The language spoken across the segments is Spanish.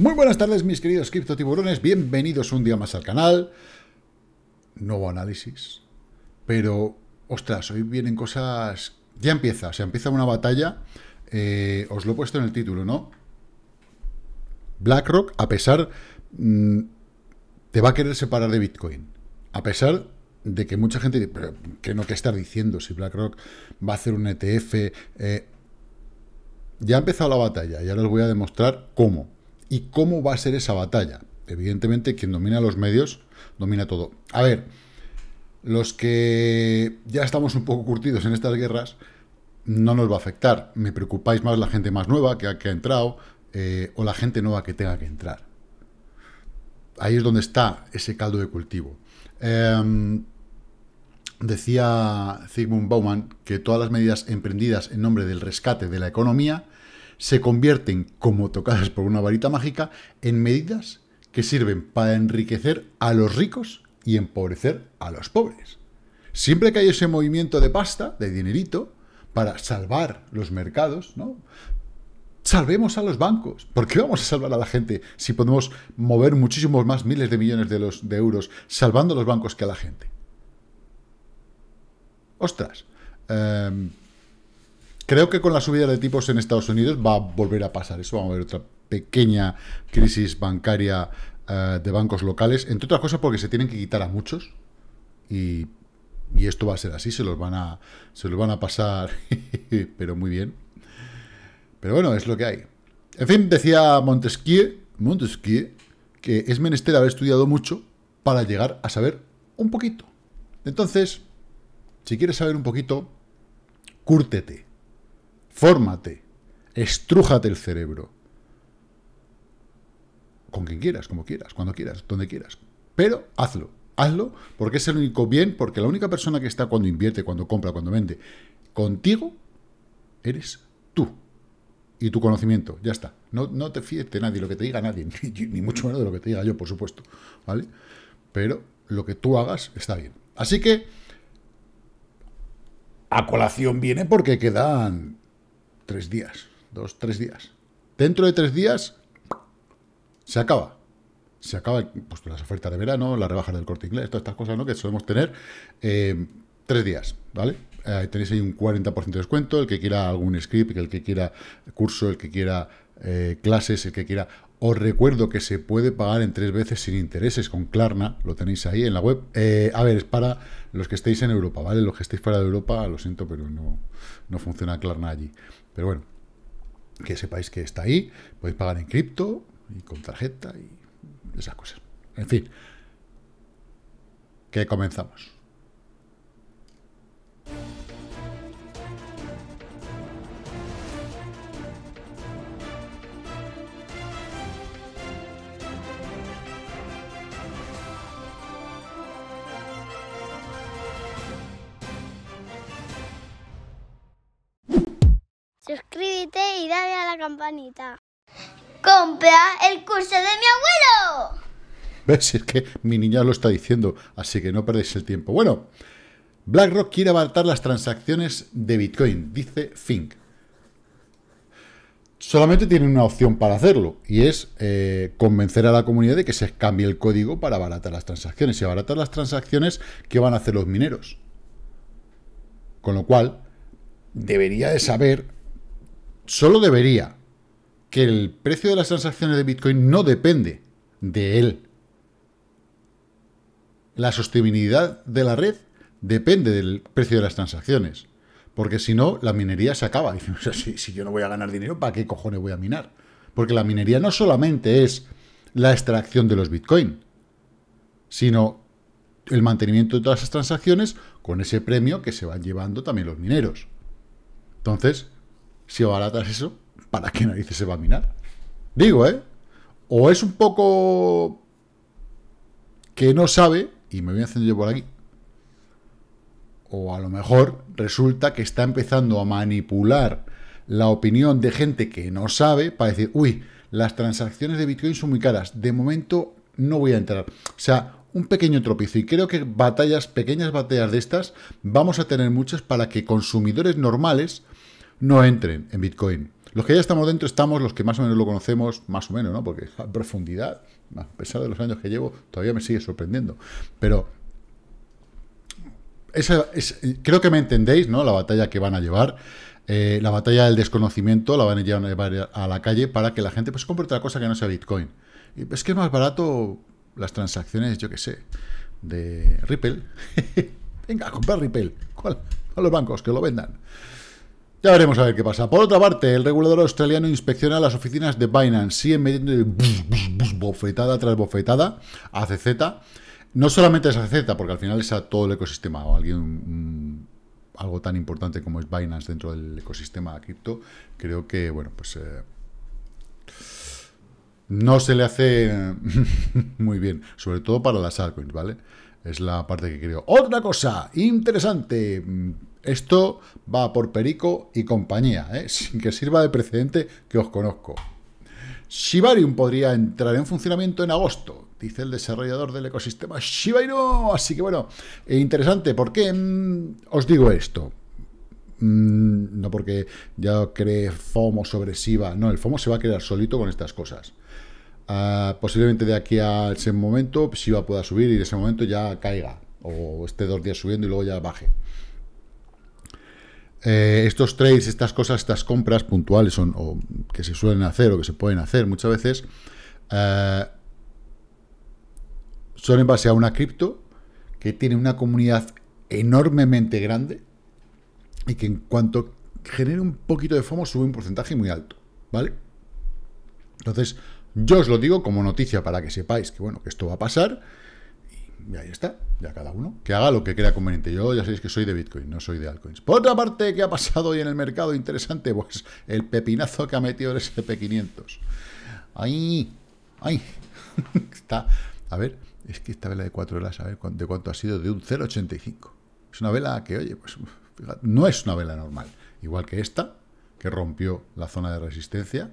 Muy buenas tardes mis queridos cripto tiburones, bienvenidos un día más al canal. Nuevo análisis, pero ostras, hoy vienen cosas... Ya empieza, se empieza una batalla, eh, os lo he puesto en el título, ¿no? BlackRock, a pesar, mm, te va a querer separar de Bitcoin, a pesar de que mucha gente dice, pero ¿qué no que estás diciendo si BlackRock va a hacer un ETF? Eh, ya ha empezado la batalla y ahora os voy a demostrar cómo y cómo va a ser esa batalla. Evidentemente, quien domina los medios domina todo. A ver, los que ya estamos un poco curtidos en estas guerras, no nos va a afectar. Me preocupáis más la gente más nueva que, ha entrado eh, o la gente nueva que tenga que entrar. Ahí es donde está ese caldo de cultivo. Em, decía Zygmunt Bauman que todas las medidas emprendidas en nombre del rescate de la economía se convierten, como tocadas por una varita mágica, en medidas que sirven para enriquecer a los ricos y empobrecer a los pobres. Siempre que hay ese movimiento de pasta, de dinerito, para salvar los mercados, ¿no? Salvemos a los bancos. ¿Por qué vamos a salvar a la gente si podemos mover muchísimos más miles de millones de, euros salvando a los bancos que a la gente? Ostras. Em, Creo que con la subida de tipos en Estados Unidos va a volver a pasar eso. va a ver otra pequeña crisis bancaria eh, de bancos locales, entre otras cosas porque se tienen que quitar a muchos y, esto va a ser así, se los van a, se los van a pasar, pero muy bien. Pero bueno, es lo que hay. En fin, decía Montesquieu, Montesquieu que es menester haber estudiado mucho para llegar a saber un poquito. Entonces, si quieres saber un poquito, cúrtete fórmate, estrújate el cerebro. Con quien quieras, como quieras, cuando quieras, donde quieras. Pero hazlo, hazlo porque es el único bien, porque la única persona que está cuando invierte, cuando compra, cuando vende, contigo, eres tú. Y tu conocimiento, ya está. No, te fíes de nadie, lo que te diga nadie, ni, mucho menos de lo que te diga yo, por supuesto. ¿Vale? Pero lo que tú hagas está bien. Así que a colación viene porque quedan tres días, dos, tres días. Dentro de tres días se acaba. Se acaba... pues, las ofertas de verano, las rebajas del corte inglés, todas estas cosas ¿no? que solemos tener. Eh, tres días, ¿vale? tenéis ahí un 40% de descuento, el que quiera algún script, el que quiera curso, el que quiera eh, clases, el que quiera... Os recuerdo que se puede pagar en tres veces sin intereses con Klarna, lo tenéis ahí en la web. Eh, a ver, es para los que estéis en Europa, ¿vale? Los que estéis fuera de Europa, lo siento, pero no, no funciona Klarna allí. Pero bueno, que sepáis que está ahí, podéis pagar en cripto y con tarjeta y esas cosas. En fin, que comenzamos. suscríbete y dale a la campanita. ¡Compra el curso de mi abuelo! ¿Ves? es que mi niña lo está diciendo, así que no perdéis el tiempo. Bueno, BlackRock quiere abaratar las transacciones de Bitcoin, dice Fink. Solamente tiene una opción para hacerlo, y es eh, convencer a la comunidad de que se cambie el código para abaratar las transacciones. Y abaratar las transacciones, ¿qué van a hacer los mineros? Con lo cual, debería de saber solo debería que el precio de las transacciones de Bitcoin no depende de él. La sostenibilidad de la red depende del precio de las transacciones. Porque si no, la minería se acaba. si, si yo no voy a ganar dinero, ¿para qué cojones voy a minar? Porque la minería no solamente es la extracción de los Bitcoin, sino el mantenimiento de todas esas transacciones con ese premio que se van llevando también los mineros. Entonces, si abaratas eso, ¿para qué narices se va a minar? Digo, ¿eh? O es un poco que no sabe, y me voy haciendo yo por aquí, o a lo mejor resulta que está empezando a manipular la opinión de gente que no sabe para decir, uy, las transacciones de Bitcoin son muy caras, de momento no voy a entrar. O sea, un pequeño tropiezo y creo que batallas, pequeñas batallas de estas, vamos a tener muchas para que consumidores normales no entren en Bitcoin. Los que ya estamos dentro estamos, los que más o menos lo conocemos, más o menos, ¿no? Porque a profundidad, a pesar de los años que llevo, todavía me sigue sorprendiendo. Pero creo que me entendéis, ¿no? La batalla que van a llevar. Eh, la batalla del desconocimiento la van a llevar a la calle para que la gente pues compre otra cosa que no sea Bitcoin. Y pues, es que es más barato las transacciones, yo qué sé, de Ripple. Venga, comprar Ripple. ¿Cuál? A los bancos, que lo vendan. Ya veremos a ver qué pasa. Por otra parte, el regulador australiano inspecciona las oficinas de Binance. Sigue metiendo bofetada tras bofetada a CZ. No solamente es a CZ, porque al final es a todo el ecosistema. O alguien, algo tan importante como es Binance dentro del ecosistema cripto. Creo que, bueno, pues... Eh, no se le hace muy bien. Sobre todo para las altcoins, ¿vale? Es la parte que creo. Otra cosa interesante. Mm, esto va por Perico y compañía, ¿eh? sin que sirva de precedente que os conozco. Shibarium podría entrar en funcionamiento en agosto, dice el desarrollador del ecosistema Shibarium. Así que bueno, eh, interesante, ¿Por qué mm, os digo esto? Mm, no porque ya cree FOMO sobre Shiba, no, el FOMO se va a crear solito con estas cosas. Ah, posiblemente de aquí a ese momento si va a pueda subir y de ese momento ya caiga o esté dos días subiendo y luego ya baje. Eh, estos trades, estas cosas, estas compras puntuales son, o que se suelen hacer o que se pueden hacer muchas veces, eh, son en base a una cripto que tiene una comunidad enormemente grande y que en cuanto genere un poquito de FOMO sube un porcentaje muy alto, ¿vale? Entonces, yo os lo digo como noticia para que sepáis que, bueno, que esto va a pasar. Y ahí está, ya cada uno, que haga lo que crea conveniente. Yo ya sabéis que soy de Bitcoin, no soy de altcoins. Por otra parte, ¿qué ha pasado hoy en el mercado interesante? Pues el pepinazo que ha metido el SP500. Ahí, ahí, está, a ver, es que esta vela de 4 horas, a ver de cuánto ha sido, de un 0,85. Es una vela que, oye, pues fíjate, no es una vela normal. Igual que esta, que rompió la zona de resistencia,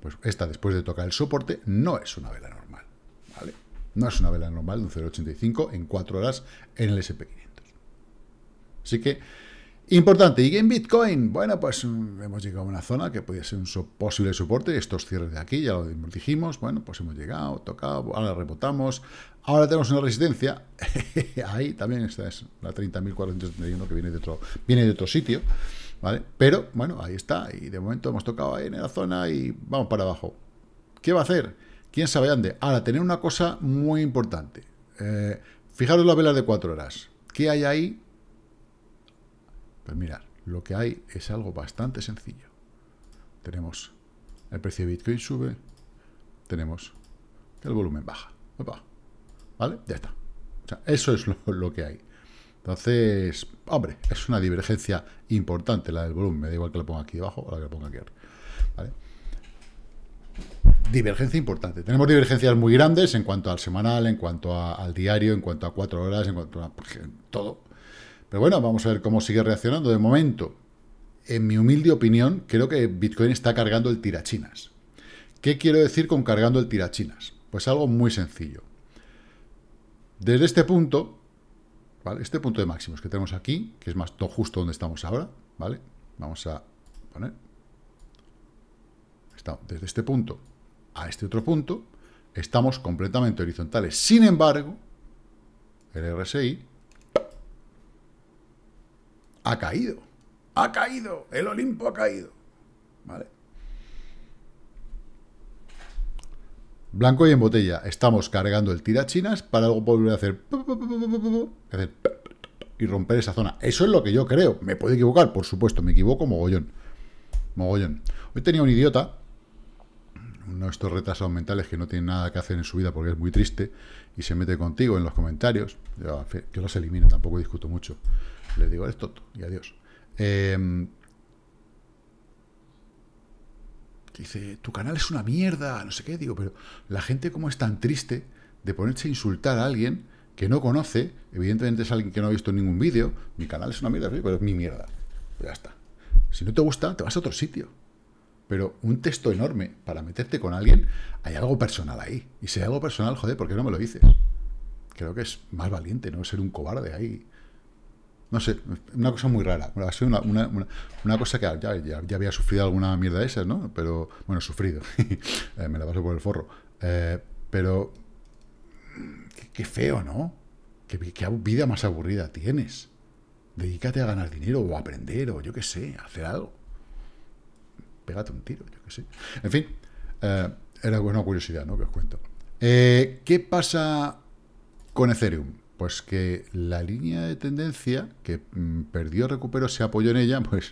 pues esta, después de tocar el soporte, no es una vela normal. ¿vale? No es una vela normal de un 0,85 en 4 horas en el SP500. Así que, importante. ¿Y en Bitcoin? Bueno, pues mm, hemos llegado a una zona que podía ser un posible soporte. Estos cierres de aquí, ya lo dijimos. Bueno, pues hemos llegado, tocado, ahora rebotamos. Ahora tenemos una resistencia. Ahí también esta es la 30.431 que viene de otro, viene de otro sitio. Pero, bueno, ahí está, y de momento hemos tocado ahí en la zona y vamos para abajo. ¿Qué va a hacer? ¿Quién sabe dónde? Ahora, tener una cosa muy importante. Eh, fijaros las velas de cuatro horas. ¿Qué hay ahí? Pues mirad, lo que hay es algo bastante sencillo. Tenemos el precio de Bitcoin sube, tenemos que el volumen baja. ¿Vale? Ya está. O sea, eso es lo que hay. Entonces, hombre, es una divergencia importante la del volumen. Me da igual que la ponga aquí abajo o la que la ponga aquí arriba. Divergencia importante. Tenemos divergencias muy grandes en cuanto al semanal, en cuanto al diario, en cuanto a cuatro horas, en cuanto a todo. Pero bueno, vamos a ver cómo sigue reaccionando. De momento, en mi humilde opinión, creo que Bitcoin está cargando el tirachinas. ¿Qué quiero decir con cargando el tirachinas? Pues algo muy sencillo. Desde este punto, este punto de máximos que tenemos aquí, que es más justo donde estamos ahora, ¿vale? Vamos a poner desde este punto a este otro punto, estamos completamente horizontales. Sin embargo, el RSI ha caído. Ha caído. El Olimpo ha caído. ¿Vale? Blanco y en botella. Estamos cargando el tirachinas para algo poder hacer... Y romper esa zona. Eso es lo que yo creo. Me puedo equivocar, por supuesto. Me equivoco mogollón. Mogollón. Hoy tenía un idiota uno de estos retrasados mentales que no tiene nada que hacer en su vida porque es muy triste y se mete contigo en los comentarios, yo, yo los elimino, tampoco discuto mucho. Les digo, eres tonto y adiós. Eh, dice, tu canal es una mierda, no sé qué, digo, pero la gente como es tan triste de ponerse a insultar a alguien que no conoce, evidentemente es alguien que no ha visto ningún vídeo, mi canal es una mierda, pero es mi mierda, ya está. Si no te gusta, te vas a otro sitio. Pero un texto enorme para meterte con alguien, hay algo personal ahí. Y si hay algo personal, joder, ¿por qué no me lo dices? Creo que es más valiente, no ser un cobarde ahí. No sé, una cosa muy rara. Ha sido una, una, cosa que ya, había sufrido alguna mierda esa, ¿no? Pero, bueno, sufrido. Eh, me la paso por el forro. Eh, pero, qué, feo, ¿no? Qué, vida más aburrida tienes. Dedícate a ganar dinero o a aprender o yo qué sé, a hacer algo. Pégate un tiro, yo qué sé. En fin, eh, era una curiosidad, ¿no? Que os cuento. ¿Qué pasa con Ethereum? Pues que la línea de tendencia que mm, perdió, recuperó, se apoyó en ella, pues...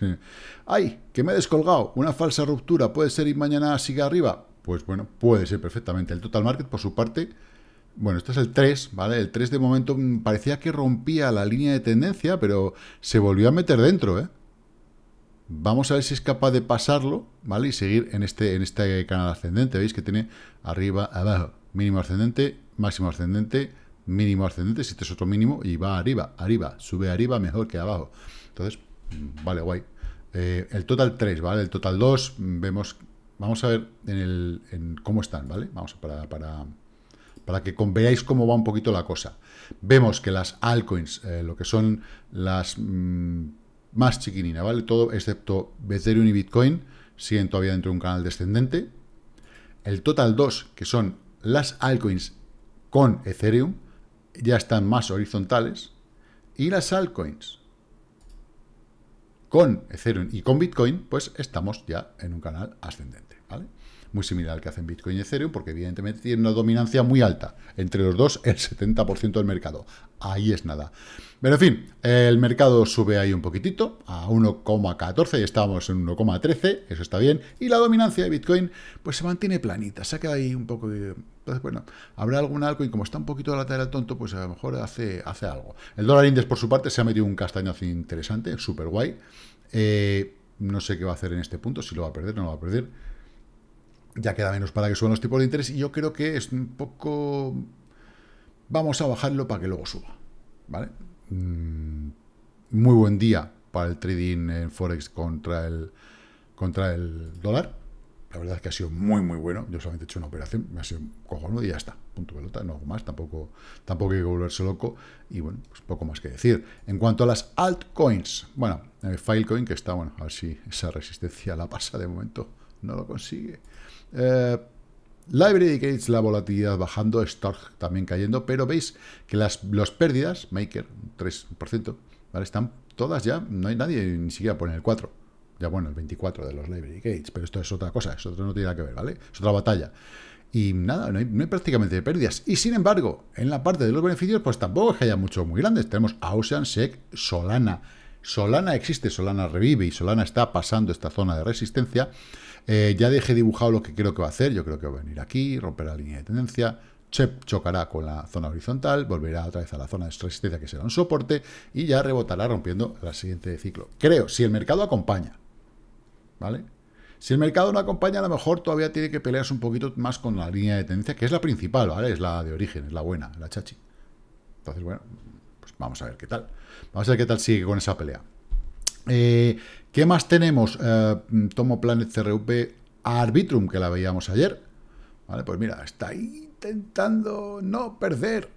¡Ay! ¡Que me he descolgado! Una falsa ruptura, ¿puede ser y mañana sigue arriba? Pues bueno, puede ser perfectamente. El total market, por su parte, bueno, esto es el 3, ¿vale? El 3 de momento mm, parecía que rompía la línea de tendencia, pero se volvió a meter dentro, ¿eh? Vamos a ver si es capaz de pasarlo, ¿vale? Y seguir en este, en este canal ascendente. ¿Veis que tiene arriba, abajo, mínimo ascendente, máximo ascendente, mínimo ascendente, si este es otro mínimo, y va arriba, arriba, sube arriba mejor que abajo. Entonces, vale, guay. Eh, el total 3, ¿vale? El total 2, vemos, vamos a ver en, el, cómo están, ¿vale? Vamos para, para, para que veáis cómo va un poquito la cosa. Vemos que las altcoins, eh, lo que son las mm, más chiquitinas, ¿vale? Todo excepto Ethereum y Bitcoin, siguen todavía dentro de un canal descendente. El total 2, que son las altcoins con Ethereum, ya están más horizontales, y las altcoins. Con Ethereum y con Bitcoin, pues estamos ya en un canal ascendente. ¿vale? muy similar al que hacen Bitcoin y Ethereum, porque evidentemente tiene una dominancia muy alta. Entre los dos, el 70% del mercado. Ahí es nada. Pero en fin, el mercado sube ahí un poquitito, a 1,14 y estábamos en 1,13, eso está bien. Y la dominancia de Bitcoin, pues se mantiene planita, se ha quedado ahí un poco... De... Entonces, pues, bueno, habrá algún y como está un poquito a la tarea tonto, pues a lo mejor hace, hace algo. El dólar index, por su parte, se ha metido un castaño interesante, súper guay. Eh, no sé qué va a hacer en este punto, si lo va a perder, o no lo va a perder ya queda menos para que suban los tipos de interés y yo creo que es un poco... Vamos a bajarlo para que luego suba, ¿vale? Mm, muy buen día para el trading en Forex contra el, contra el dólar. La verdad es que ha sido muy, muy bueno. Yo solamente he hecho una operación, me ha sido cojonudo y ya está. Punto pelota, no hago más, tampoco, tampoco hay que volverse loco. Y bueno, pues poco más que decir. En cuanto a las altcoins, bueno, el eh, Filecoin que está, bueno, a ver si esa resistencia la pasa de momento, no lo consigue. Eh, Library Gates, la volatilidad bajando, Stark también cayendo, pero veis que las pérdidas, Maker, 3%, ¿vale? están todas ya, no hay nadie ni siquiera pone el 4%. Ya bueno, el 24 de los Library Gates, pero esto es otra cosa, esto no tiene nada que ver, ¿vale? Es otra batalla. Y nada, no hay, prácticamente pérdidas. Y sin embargo, en la parte de los beneficios, pues tampoco es que haya muchos muy grandes. Tenemos Ocean SEC, Solana, Solana existe, Solana revive y Solana está pasando esta zona de resistencia. Eh, ya dejé dibujado lo que creo que va a hacer. Yo creo que va a venir aquí, romper la línea de tendencia. Chep chocará con la zona horizontal, volverá otra vez a la zona de resistencia que será un soporte y ya rebotará rompiendo la siguiente ciclo. Creo, si el mercado acompaña. ¿Vale? Si el mercado no acompaña, a lo mejor todavía tiene que pelearse un poquito más con la línea de tendencia, que es la principal, ¿vale? Es la de origen, es la buena, la chachi. Entonces, bueno, vamos a ver qué tal. Vamos a ver qué tal sigue con esa pelea. Eh, ¿Qué más tenemos? Eh, tomo Planet CRV Arbitrum, que la veíamos ayer. Vale, pues mira, está intentando no perder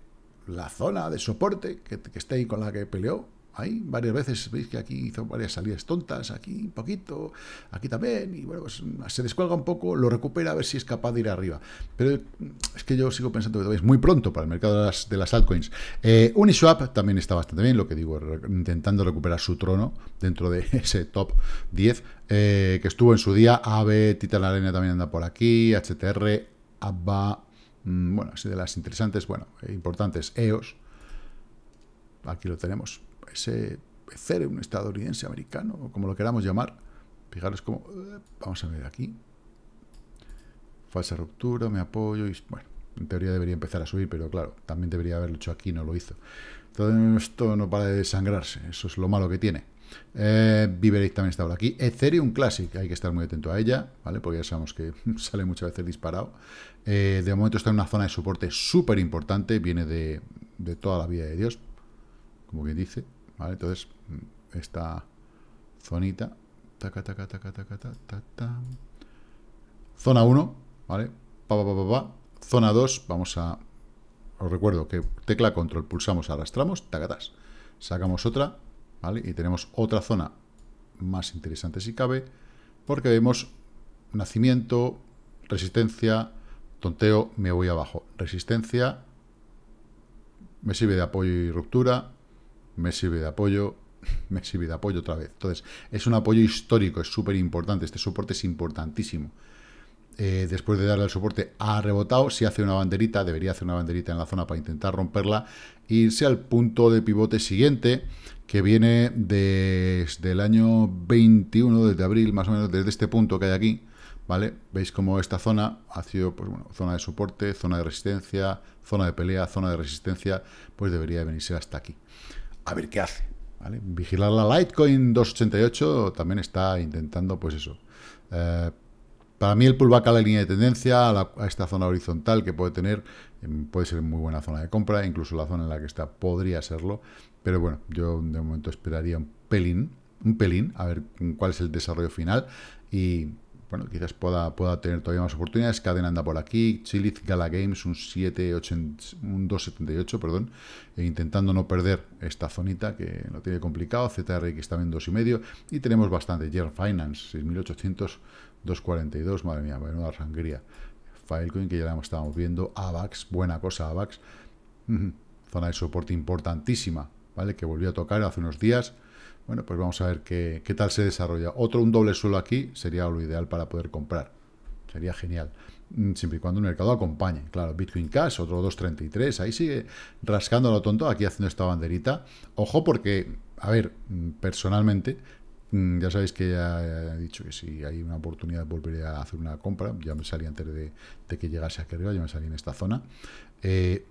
la zona de soporte que, que está ahí con la que peleó ahí varias veces, veis que aquí hizo varias salidas tontas, aquí un poquito, aquí también, y bueno, pues, mm, se descuelga un poco, lo recupera a ver si es capaz de ir arriba. Pero mm, es que yo sigo pensando que todavía es muy pronto para el mercado de las, altcoins. Eh, Uniswap también está bastante bien, lo que digo, intentando recuperar su trono dentro de ese top 10 eh, que estuvo en su día. AVE, Titan Arena también anda por aquí, HTR, ABBA, mm, bueno, así de las interesantes, bueno, eh, importantes, EOS. Aquí lo tenemos ese Ethereum estadounidense, americano, o como lo queramos llamar. Fijaros cómo... Eh, vamos a ver aquí. Falsa ruptura, me apoyo y... Bueno, en teoría debería empezar a subir, pero claro, también debería haberlo hecho aquí, no lo hizo. todo esto no para de desangrarse, eso es lo malo que tiene. Eh, también está por aquí. Ethereum Classic, hay que estar muy atento a ella, ¿vale? Porque ya sabemos que sale muchas veces disparado. Eh, de momento está en una zona de soporte súper importante, viene de, de toda la vida de Dios, como bien dice. Entonces, esta zonita, zona 1, ¿vale? zona 2, vamos a, os recuerdo que tecla control, pulsamos, arrastramos, tacatas, sacamos otra, ¿vale? Y tenemos otra zona más interesante si cabe, porque vemos nacimiento, resistencia, tonteo, me voy abajo, resistencia, me sirve de apoyo y ruptura, me sirve de apoyo, me sirve de apoyo otra vez. Entonces, es un apoyo histórico, es súper importante, este soporte es importantísimo. Eh, después de darle el soporte, ha rebotado, si hace una banderita, debería hacer una banderita en la zona para intentar romperla, irse al punto de pivote siguiente, que viene desde el año 21, desde abril, más o menos, desde este punto que hay aquí, ¿vale? Veis cómo esta zona ha sido, pues bueno, zona de soporte, zona de resistencia, zona de pelea, zona de resistencia, pues debería venirse hasta aquí a ver qué hace. Vigilar la Litecoin 288 también está intentando, pues eso. Eh, para mí el pullback a la línea de tendencia, a, a, esta zona horizontal que puede tener, em, puede ser muy buena zona de compra, incluso la zona en la que está podría serlo, pero bueno, yo de momento esperaría un pelín, un pelín, a ver cuál es el desarrollo final y bueno, quizás pueda, pueda tener todavía más oportunidades. Cadena anda por aquí, Chilith Gala Games un, 2.78, perdón, e intentando no perder esta zonita que lo tiene complicado. ZRX también 2.5 y tenemos bastante. Yer Finance 6.800, 2.42, madre mía, la sangría. Filecoin que ya la estábamos viendo, AVAX, buena cosa AVAX, zona de soporte importantísima, ¿vale? Que volvió a tocar hace unos días bueno, pues vamos a ver qué, tal se desarrolla. Otro, un doble suelo aquí, sería lo ideal para poder comprar. Sería genial. Mm, siempre y cuando el mercado acompañe. Claro, Bitcoin Cash, otro 2.33. Ahí sigue rascándolo tonto, aquí haciendo esta banderita. Ojo porque, a ver, mm, personalmente, mm, ya sabéis que ya he dicho que si hay una oportunidad volveré a hacer una compra. Ya me salí antes de, que llegase aquí arriba, ya me salí en esta zona. Eh,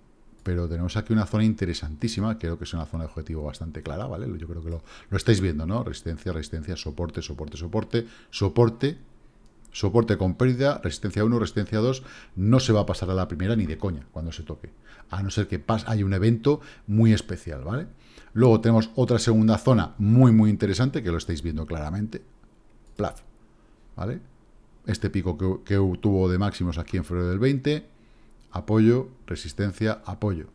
pero tenemos aquí una zona interesantísima, creo que es una zona de objetivo bastante clara, ¿vale? Yo creo que lo, estáis viendo, ¿no? Resistencia, resistencia, soporte, soporte, soporte, soporte, soporte con pérdida, resistencia 1, resistencia 2, no se va a pasar a la primera ni de coña cuando se toque, a no ser que haya un evento muy especial, ¿vale? Luego tenemos otra segunda zona muy, muy interesante, que lo estáis viendo claramente, plaf, ¿vale? Este pico que, obtuvo tuvo de máximos aquí en febrero del 20, apoyo, resistencia, apoyo.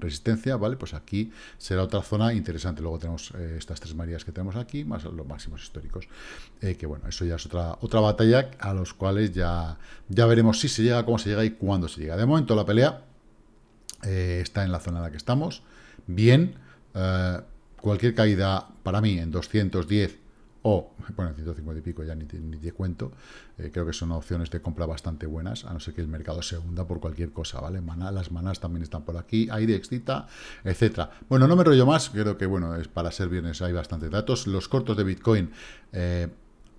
Resistencia, ¿vale? Pues aquí será otra zona interesante. Luego tenemos eh, estas tres marías que tenemos aquí, más los máximos históricos. Eh, que bueno, eso ya es otra, otra batalla a los cuales ya, ya veremos si se llega, cómo se llega y cuándo se llega. De momento la pelea eh, está en la zona en la que estamos. Bien, cualquier caída para mí en 210 o, bueno, 150 y pico ya ni te, ni cuento, eh, creo que son opciones de compra bastante buenas, a no ser que el mercado se hunda por cualquier cosa, ¿vale? Maná, las manas también están por aquí, hay de Excita, etcétera. Bueno, no me rollo más, creo que, bueno, es para ser viernes hay bastantes datos. Los cortos de Bitcoin... Eh,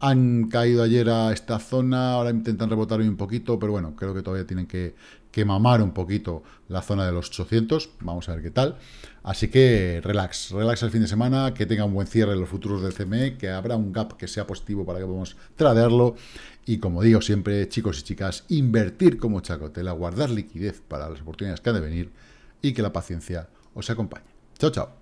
han caído ayer a esta zona, ahora intentan rebotar hoy un poquito, pero bueno, creo que todavía tienen que que mamar un poquito la zona de los 800, vamos a ver qué tal. Así que relax, relax el fin de semana, que tenga un buen cierre en los futuros del CME, que habrá un gap que sea positivo para que podamos tradearlo. Y como digo siempre, chicos y chicas, invertir como chacotela, guardar liquidez para las oportunidades que han de venir y que la paciencia os acompañe. Chao, chao.